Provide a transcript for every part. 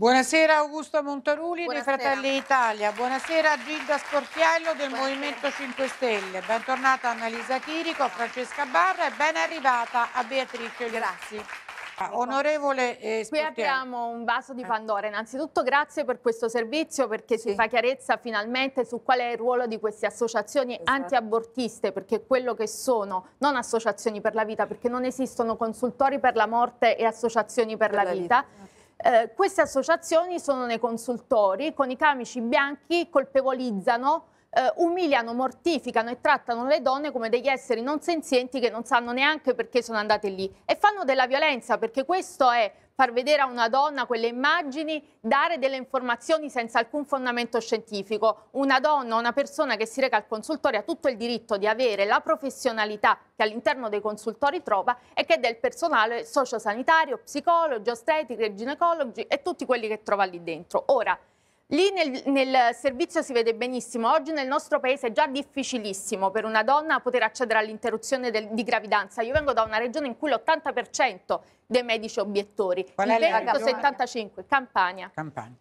Buonasera Augusto Montaruli dei Fratelli Italia, buonasera Gilda Sportiello del buonasera. Movimento 5 Stelle, bentornata Annalisa Chirico, a Francesca Barra e ben arrivata a Beatrice Grazzi. Ah, onorevole eh, Qui apriamo un vaso di eh. Pandora. Innanzitutto grazie per questo servizio perché ci sì. fa chiarezza finalmente su qual è il ruolo di queste associazioni esatto. antiabortiste perché quello che sono, non associazioni per la vita perché non esistono consultori per la morte e associazioni per, per la, la, vita. vita eh, queste associazioni sono nei consultori, con i camici bianchi colpevolizzano, eh, umiliano, mortificano e trattano le donne come degli esseri non senzienti che non sanno neanche perché sono andate lì e fanno della violenza perché questo è far vedere a una donna quelle immagini, dare delle informazioni senza alcun fondamento scientifico. Una donna, una persona che si reca al consultorio ha tutto il diritto di avere la professionalità che all'interno dei consultori trova e che è del personale sociosanitario, psicologi, ostetriche, ginecologi e tutti quelli che trova lì dentro. Ora, Lì nel, nel, servizio si vede benissimo, oggi nel nostro paese è già difficilissimo per una donna poter accedere all'interruzione di gravidanza. Io vengo da una regione in cui l'80% dei medici obiettori, Qual il Veneto 75, Campania. Campania.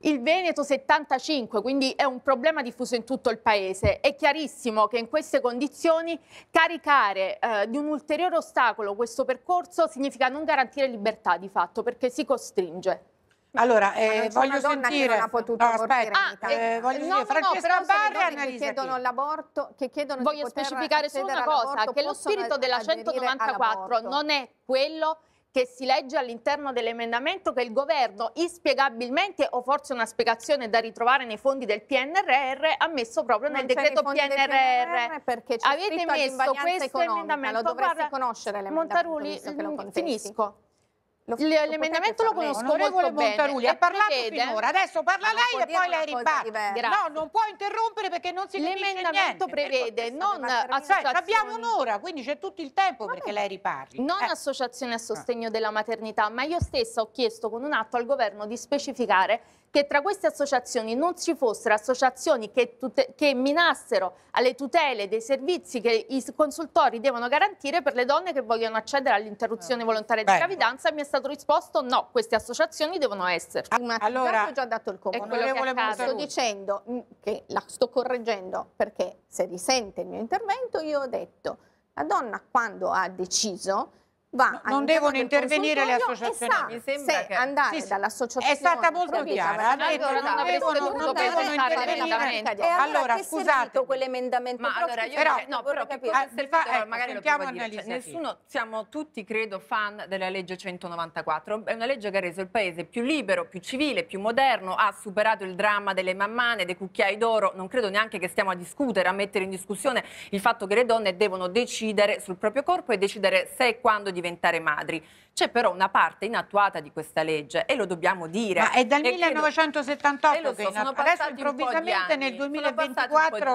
Il Veneto 75, quindi è un problema diffuso in tutto il paese. È chiarissimo che in queste condizioni caricare eh, di un ulteriore ostacolo questo percorso significa non garantire libertà di fatto perché si costringe. Allora, eh, voglio sentire... non ha potuto no, aspetta, ah, eh, voglio no, eh, dire, no, Francesca no, Barri che chiedono l'aborto, che chiedono Voglio specificare solo una cosa, che lo spirito della 194 non è quello che si legge all'interno dell'emendamento che il governo inspiegabilmente o forse una spiegazione da ritrovare nei fondi del PNRR ha messo proprio non nel decreto PNRR, PNRR, perché c'è avete messo questo emendamento lo dovreste guarda, conoscere l'emendamento Montaruli, mm, finisco L'emendamento lo, lo conosco Onorevole Montarulli ha parlato prevede... finora, adesso parla lei e poi lei riparte. No, non può interrompere perché non si capisce L'emendamento prevede non associazioni... abbiamo un'ora, quindi c'è tutto il tempo ma perché non... lei riparli. Non eh. associazione a ah. sostegno della maternità, ma io stessa ho chiesto con un atto al governo di specificare che tra queste associazioni non ci fossero associazioni che, che minassero alle tutele dei servizi che i consultori devono garantire per le donne che vogliono accedere all'interruzione ah. volontaria di Beh. gravidanza mi è stato risposto no, queste associazioni devono esserci. Ma allora, ho già dato il compito. Sto dicendo mm, che la sto correggendo perché se risente il mio intervento io ho detto la donna quando ha deciso va non devono intervenire le associazioni. Mi sembra se che andare sì, dall'associazione è stata molto chiara. Ha detto allora, non avrebbero dovuto pensare Allora, scusate quell'emendamento. Ma allora io però, no, però capire, se fa, eh, magari lo può Nessuno siamo tutti credo fan della legge 194. È una legge che ha reso il paese più libero, più civile, più moderno, ha superato il dramma delle mammane, dei cucchiai d'oro. Non credo neanche che stiamo a discutere, a mettere in discussione il fatto che le donne devono decidere sul proprio corpo e decidere se e quando diventare diventare madri. C'è però una parte inattuata di questa legge e lo dobbiamo dire. Ma è dal e 1978 credo, eh, che inattu- adesso improvvisamente nel 2024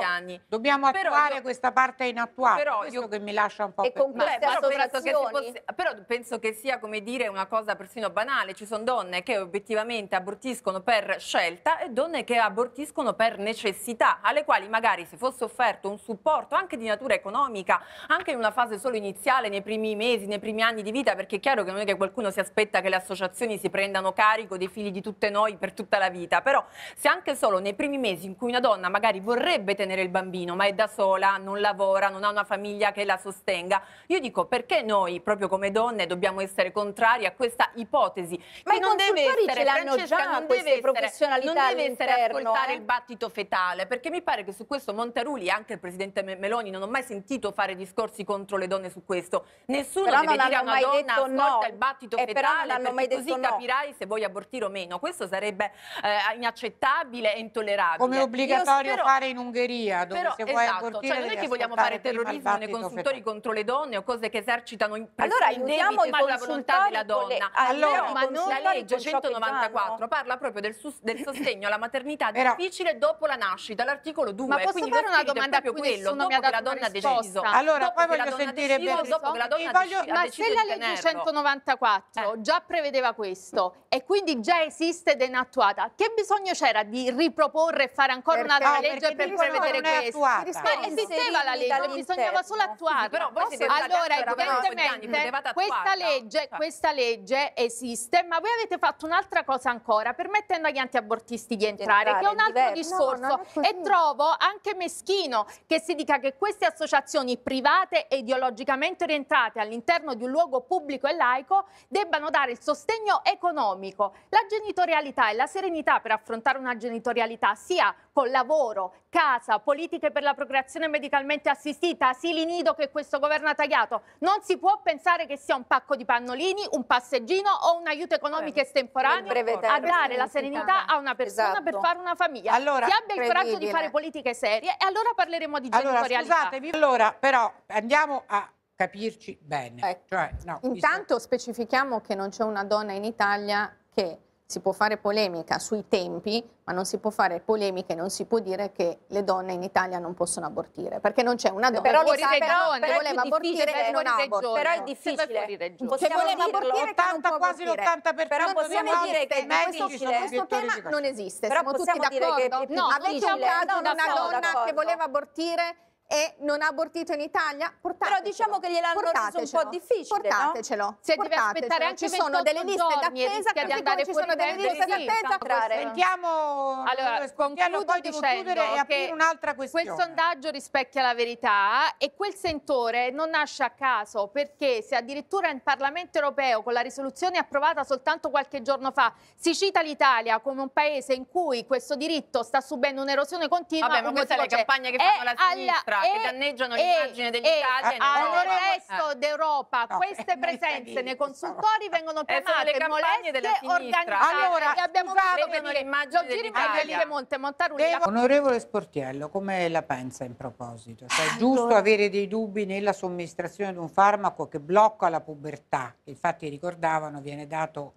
dobbiamo attuare però, questa parte inattuata. Però questo io, che mi lascia un po' per... con Beh, però, penso che possa, però penso che sia come dire una cosa persino banale. Ci sono donne che obiettivamente abortiscono per scelta e donne che abortiscono per necessità, alle quali magari se fosse offerto un supporto anche di natura economica, anche in una fase solo iniziale, nei primi mesi, nei primi primi anni di vita, perché è chiaro che non è che qualcuno si aspetta che le associazioni si prendano carico dei figli di tutte noi per tutta la vita, però se anche solo nei primi mesi in cui una donna magari vorrebbe tenere il bambino, ma è da sola, non lavora, non ha una famiglia che la sostenga, io dico perché noi, proprio come donne, dobbiamo essere contrari a questa ipotesi. Ma non deve essere, Francesca, già non deve essere, professionalità non deve essere ascoltare eh? il battito fetale, perché mi pare che su questo Monterulli e anche il presidente Meloni non ho mai sentito fare discorsi contro le donne su questo. Nessuno Però deve dire a una donna ascolta no. il battito e eh, fetale però mai così no. capirai se vuoi abortire o meno. Questo sarebbe eh, inaccettabile e intollerabile. Come obbligatorio spero, fare in Ungheria, dove però, se vuoi esatto, cioè, abortire cioè, non è che vogliamo fare terrorismo nei consultori fetale. contro le donne o cose che esercitano in Allora aiutiamo i la volontà della donna. Allora, ma non la legge 194 parla proprio del, sostegno alla maternità difficile dopo la nascita, l'articolo 2. Ma posso fare una domanda più quello, dopo che la donna ha deciso. Allora, poi voglio sentire Berlusconi. Dopo che la se la legge tenerlo. 194 eh. già prevedeva questo e quindi già esiste ed è inattuata, che bisogno c'era di riproporre e fare ancora un'altra no, legge per prevedere questo? Ma esisteva la legge, bisognava solo attuarla. Però voi siete allora, evidentemente, questa legge, eh. questa legge esiste, ma voi avete fatto un'altra cosa ancora, permettendo agli antiabortisti di entrare, che è un altro discorso. e trovo anche meschino che si dica che queste associazioni private e ideologicamente orientate all'interno di di un luogo pubblico e laico debbano dare il sostegno economico, la genitorialità e la serenità per affrontare una genitorialità sia con lavoro, casa, politiche per la procreazione medicalmente assistita, asili nido che questo governo ha tagliato. Non si può pensare che sia un pacco di pannolini, un passeggino o un aiuto economico estemporaneo a dare la serenità a una esatto. persona esatto. per fare una famiglia. Allora, si abbia il coraggio di fare politiche serie e allora parleremo di genitorialità. Allora, scusatevi. allora però andiamo a capirci bene. Ecco. Cioè, no, Intanto mi... specifichiamo che non c'è una donna in Italia che si può fare polemica sui tempi, ma non si può fare polemica e non si può dire che le donne in Italia non possono abortire, perché non c'è una donna però che sapeva che voleva abortire e non ha Però è difficile. Se voleva abortire 80, quasi l'80% però possiamo dire che questo, questo tema non esiste, però siamo tutti d'accordo. No, Avete un caso di una donna che voleva abortire e non ha abortito in Italia, portatecelo. Però diciamo che gliel'hanno reso un po' difficile, Portatecelo. No? Se deve aspettare anche ci sono delle liste d'attesa, di andare ci sono delle liste sì, d'attesa. Sentiamo, allora, concludo poi dicendo che un'altra questione. Quel sondaggio rispecchia la verità e quel sentore non nasce a caso perché se addirittura in Parlamento europeo con la risoluzione approvata soltanto qualche giorno fa si cita l'Italia come un paese in cui questo diritto sta subendo un'erosione continua, Vabbè, ma questa è la campagna che fanno la sinistra e, che danneggiano l'immagine dell'Italia. Al resto eh. d'Europa no, queste eh, presenze nei consultori no. vengono eh, chiamate eh, molestie della organizzate. Allora, e abbiamo visto l'immagine dell'Italia. Monte, Montarulli. Devo... Onorevole Sportiello, come la pensa in proposito? Cioè, è giusto allora... avere dei dubbi nella somministrazione di un farmaco che blocca la pubertà? Infatti ricordavano viene dato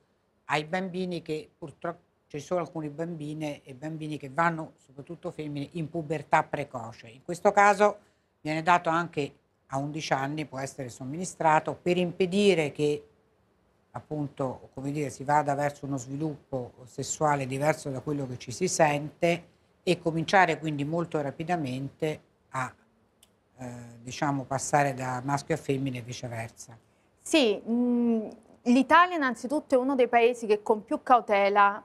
ai bambini che purtroppo ci sono alcune bambine e bambini che vanno, soprattutto femmine, in pubertà precoce. In questo caso viene dato anche a 11 anni, può essere somministrato, per impedire che appunto, come dire, si vada verso uno sviluppo sessuale diverso da quello che ci si sente e cominciare quindi molto rapidamente a eh, diciamo passare da maschio a femmine e viceversa. Sì, mm, l'Italia innanzitutto è uno dei paesi che con più cautela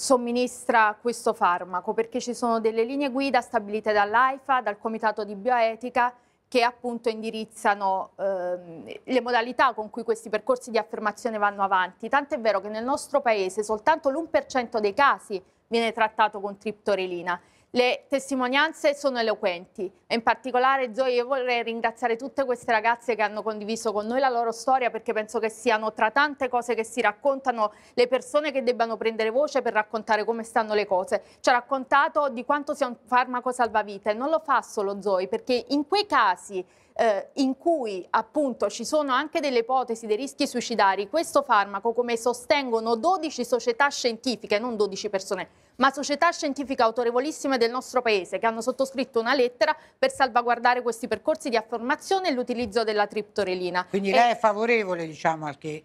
somministra questo farmaco perché ci sono delle linee guida stabilite dall'AIFA, dal Comitato di Bioetica che appunto indirizzano eh, le modalità con cui questi percorsi di affermazione vanno avanti. Tant'è vero che nel nostro paese soltanto l'1% dei casi viene trattato con triptorelina le testimonianze sono eloquenti e in particolare Zoe io vorrei ringraziare tutte queste ragazze che hanno condiviso con noi la loro storia perché penso che siano tra tante cose che si raccontano le persone che debbano prendere voce per raccontare come stanno le cose. Ci ha raccontato di quanto sia un farmaco salvavita e non lo fa solo Zoe perché in quei casi eh, in cui appunto ci sono anche delle ipotesi dei rischi suicidari, questo farmaco, come sostengono 12 società scientifiche, non 12 persone, ma società scientifiche autorevolissime del nostro paese che hanno sottoscritto una lettera per salvaguardare questi percorsi di affermazione e l'utilizzo della triptorelina. Quindi lei e... è favorevole diciamo al che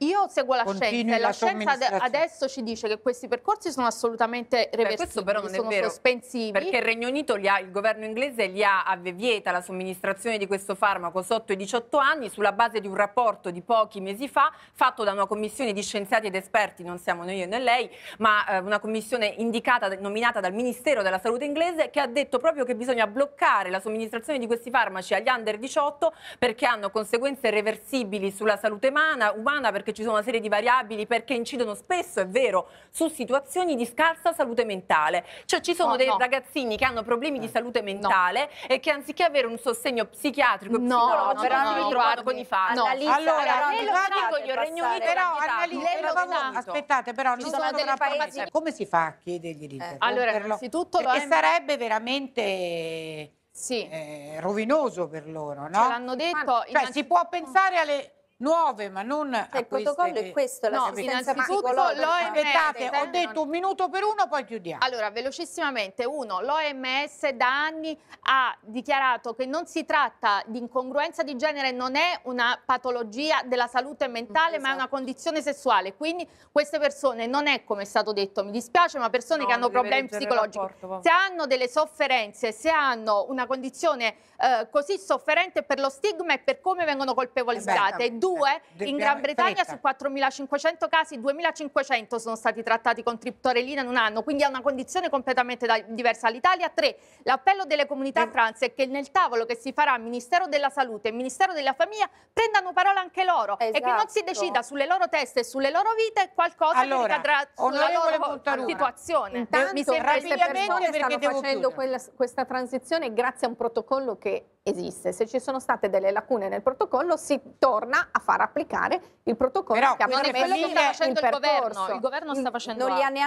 io seguo la scienza e la, scienza adesso ci dice che questi percorsi sono assolutamente reversibili, Beh, questo però non è sono vero, sospensivi. Perché il Regno Unito, ha, il governo inglese gli ha, vieta la somministrazione di questo farmaco sotto i 18 anni sulla base di un rapporto di pochi mesi fa fatto da una commissione di scienziati ed esperti, non siamo noi né lei, ma eh, una commissione indicata, nominata dal Ministero della Salute inglese che ha detto proprio che bisogna bloccare la somministrazione di questi farmaci agli under 18 perché hanno conseguenze reversibili sulla salute umana, umana persona, perché ci sono una serie di variabili, perché incidono spesso, è vero, su situazioni di scarsa salute mentale. Cioè ci sono oh, dei no. ragazzini che hanno problemi di eh, salute mentale no. e che anziché avere un sostegno psichiatrico e psicologico, no, no, ritrovano con i fatti. No. Lista, allora, allora però, analizziamo, aspettate, però, ci sono delle paesi. come si fa a chiedergli di eh. Allora, innanzitutto perché sarebbe veramente sì. eh, rovinoso per loro, no? Ce l'hanno detto. Cioè, si può pensare alle nuove, ma non il protocollo che... è questo, la no, innanzitutto Aspettate, ho detto un minuto per uno, poi chiudiamo. Allora, velocissimamente, uno, l'OMS da anni ha dichiarato che non si tratta di incongruenza di genere, non è una patologia della salute mentale, esatto. ma è una esatto. condizione sessuale. Quindi queste persone, non è come è stato detto, mi dispiace, ma persone no, che hanno problemi psicologici, se hanno delle sofferenze, se hanno una condizione eh, così sofferente per lo stigma e per come vengono eh colpevolizzate, eh, due eh, in Gran Bretagna fretta. su 4.500 casi, 2.500 sono stati trattati con triptorelina in un anno, quindi è una condizione completamente da, diversa. L'Italia 3, l'appello delle comunità De... trans è che nel tavolo che si farà Ministero della Salute e Ministero della Famiglia prendano parola anche loro esatto. e che non si esatto. decida sulle loro teste e sulle loro vite qualcosa allora, che ricadrà sulla loro situazione. Intanto, Mi sembra che queste persone stanno facendo quella, questa transizione grazie a un protocollo che esiste. Se ci sono state delle lacune nel protocollo si torna a far applicare il protocollo Però, che aveva messo in il, il governo. Il governo sta mm, facendo non li ha neanche